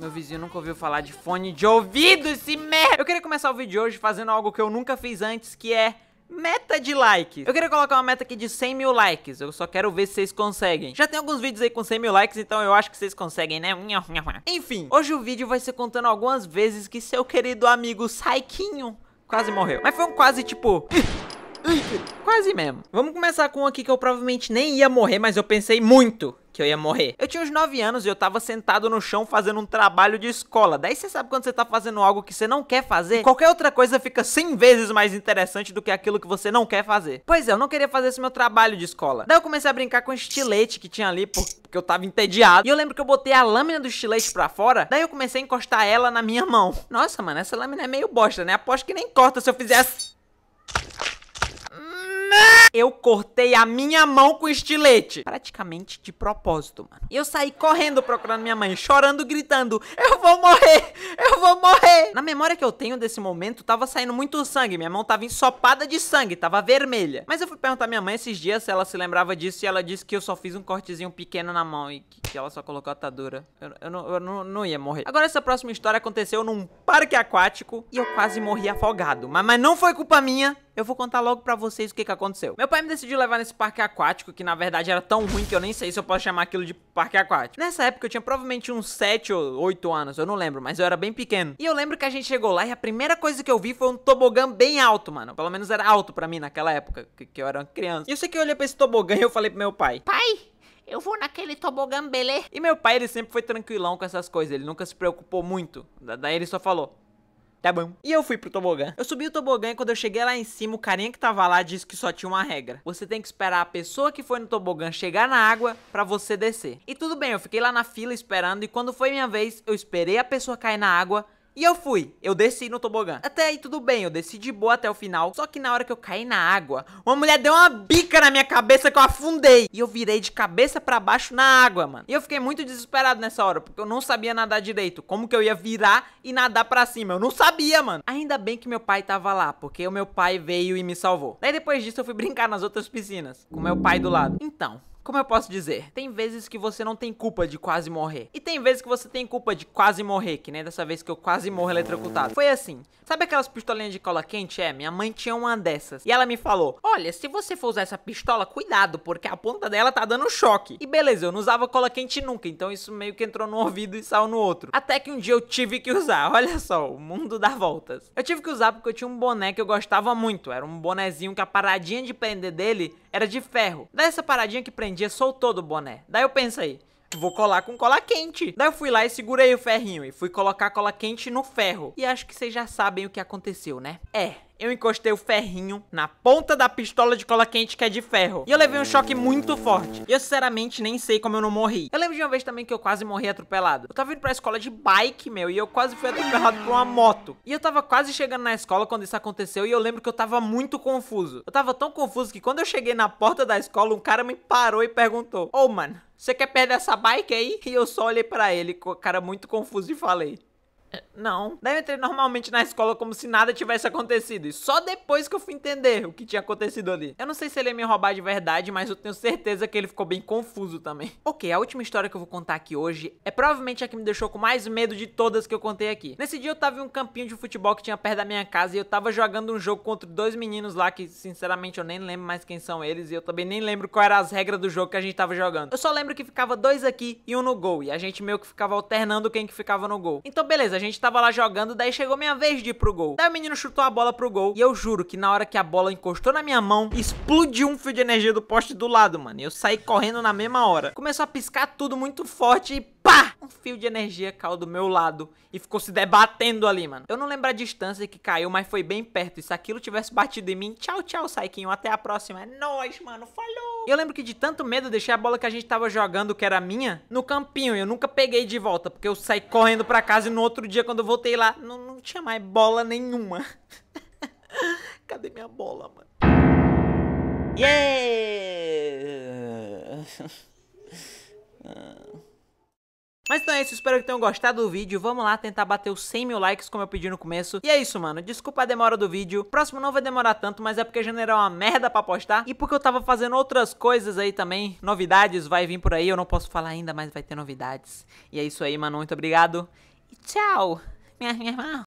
Meu vizinho nunca ouviu falar de fone de ouvido, esse merda! Eu queria começar o vídeo de hoje fazendo algo que eu nunca fiz antes, que é meta de likes. Eu queria colocar uma meta aqui de 100 mil likes, eu só quero ver se vocês conseguem. Já tem alguns vídeos aí com 100 mil likes, então eu acho que vocês conseguem, né? Enfim, hoje o vídeo vai ser contando algumas vezes que seu querido amigo Saikinho quase morreu. Mas foi um quase tipo... Quase mesmo. Vamos começar com um aqui que eu provavelmente nem ia morrer, mas eu pensei muito que eu ia morrer. Eu tinha uns 9 anos e eu tava sentado no chão fazendo um trabalho de escola. Daí você sabe quando você tá fazendo algo que você não quer fazer? Qualquer outra coisa fica 100 vezes mais interessante do que aquilo que você não quer fazer. Pois é, eu não queria fazer esse meu trabalho de escola. Daí eu comecei a brincar com o estilete que tinha ali porque eu tava entediado. E eu lembro que eu botei a lâmina do estilete pra fora, daí eu comecei a encostar ela na minha mão. Nossa, mano, essa lâmina é meio bosta, né? Aposto que nem corta se eu fizesse assim. Eu cortei a minha mão com estilete. Praticamente de propósito, mano. E eu saí correndo procurando minha mãe, chorando, gritando: Eu vou morrer! Eu vou morrer! Na memória que eu tenho desse momento, tava saindo muito sangue. Minha mão tava ensopada de sangue, tava vermelha. Mas eu fui perguntar à minha mãe esses dias se ela se lembrava disso e ela disse que eu só fiz um cortezinho pequeno na mão e que, que ela só colocou atadura. Eu, eu, não, eu não, não ia morrer. Agora, essa próxima história aconteceu num parque aquático e eu quase morri afogado. Mas, mas não foi culpa minha eu vou contar logo pra vocês o que que aconteceu. Meu pai me decidiu levar nesse parque aquático, que na verdade era tão ruim que eu nem sei se eu posso chamar aquilo de parque aquático. Nessa época eu tinha provavelmente uns 7 ou 8 anos, eu não lembro, mas eu era bem pequeno. E eu lembro que a gente chegou lá e a primeira coisa que eu vi foi um tobogã bem alto, mano. Pelo menos era alto pra mim naquela época, que, que eu era criança. E eu sei que eu olhei pra esse tobogã e eu falei pro meu pai, pai, eu vou naquele tobogã, belê? E meu pai, ele sempre foi tranquilão com essas coisas, ele nunca se preocupou muito. Daí ele só falou, Tá bom. E eu fui pro tobogã. Eu subi o tobogã e quando eu cheguei lá em cima, o carinha que tava lá disse que só tinha uma regra. Você tem que esperar a pessoa que foi no tobogã chegar na água para você descer. E tudo bem, eu fiquei lá na fila esperando e quando foi minha vez, eu esperei a pessoa cair na água e eu fui, eu desci no tobogã. Até aí tudo bem, eu desci de boa até o final. Só que na hora que eu caí na água, uma mulher deu uma bica na minha cabeça que eu afundei. E eu virei de cabeça para baixo na água, mano. E eu fiquei muito desesperado nessa hora, porque eu não sabia nadar direito. Como que eu ia virar e nadar para cima? Eu não sabia, mano. Ainda bem que meu pai tava lá, porque o meu pai veio e me salvou. Daí depois disso eu fui brincar nas outras piscinas, com meu pai do lado. Então, como eu posso dizer? Tem vezes que você não tem culpa de quase morrer. E tem vezes que você tem culpa de quase morrer, que nem dessa vez que eu quase morro eletrocutado. Foi assim. Sabe aquelas pistolinhas de cola quente? É, minha mãe tinha uma dessas. E ela me falou: Olha, se você for usar essa pistola, cuidado, porque a ponta dela tá dando choque. E beleza, eu não usava cola quente nunca, então isso meio que entrou no ouvido e saiu no outro. Até que um dia eu tive que usar. Olha só, o mundo dá voltas. Eu tive que usar porque eu tinha um boné que eu gostava muito. Era um bonezinho que a paradinha de prender dele era de ferro. Daí essa paradinha que prendia soltou do boné. Daí eu pensei, Vou colar com cola quente. Daí eu fui lá e segurei o ferrinho e fui colocar cola quente no ferro. E acho que vocês já sabem o que aconteceu, né? É, eu encostei o ferrinho na ponta da pistola de cola quente que é de ferro. E eu levei um choque muito forte. E eu sinceramente nem sei como eu não morri. Eu lembro de uma vez também que eu quase morri atropelado. Eu tava indo pra escola de bike, meu, e eu quase fui atropelado por uma moto. E eu tava quase chegando na escola quando isso aconteceu e eu lembro que eu tava muito confuso. Eu tava tão confuso que quando eu cheguei na porta da escola, um cara me parou e perguntou: Ô, oh, mano, você quer perder essa bike aí? E eu só olhei para ele com a cara muito confuso e falei: não. Daí eu entrei normalmente na escola como se nada tivesse acontecido. E só depois que eu fui entender o que tinha acontecido ali. Eu não sei se ele ia me roubar de verdade, mas eu tenho certeza que ele ficou bem confuso também. Ok, a última história que eu vou contar aqui hoje é provavelmente a que me deixou com mais medo de todas que eu contei aqui. Nesse dia eu tava em um campinho de futebol que tinha perto da minha casa e eu tava jogando um jogo contra dois meninos lá que, sinceramente, eu nem lembro mais quem são eles e eu também nem lembro qual era as regras do jogo que a gente tava jogando. Eu só lembro que ficava dois aqui e um no gol e a gente meio que ficava alternando quem que ficava no gol. Então, beleza, a gente tava lá jogando, daí chegou minha vez de ir pro gol. Daí o menino chutou a bola pro gol. E eu juro que na hora que a bola encostou na minha mão, explodiu um fio de energia do poste do lado, mano. E eu saí correndo na mesma hora. Começou a piscar tudo muito forte e pá! Um fio de energia caiu do meu lado e ficou se debatendo ali, mano. Eu não lembro a distância que caiu, mas foi bem perto. E se aquilo tivesse batido em mim, tchau, tchau, saikinho. Até a próxima. É nóis, mano. Falou! Eu lembro que de tanto medo, deixei a bola que a gente tava jogando, que era minha, no campinho. E eu nunca peguei de volta, porque eu saí correndo pra casa e no outro dia, quando eu voltei lá, não, não tinha mais bola nenhuma. Cadê minha bola, mano? Yeah! Ah. Mas então é isso, espero que tenham gostado do vídeo. Vamos lá tentar bater os 100 mil likes, como eu pedi no começo. E é isso, mano. Desculpa a demora do vídeo. Próximo não vai demorar tanto, mas é porque general é uma merda pra postar. E porque eu tava fazendo outras coisas aí também. Novidades vai vir por aí. Eu não posso falar ainda, mas vai ter novidades. E é isso aí, mano. Muito obrigado. E tchau, minha irmã.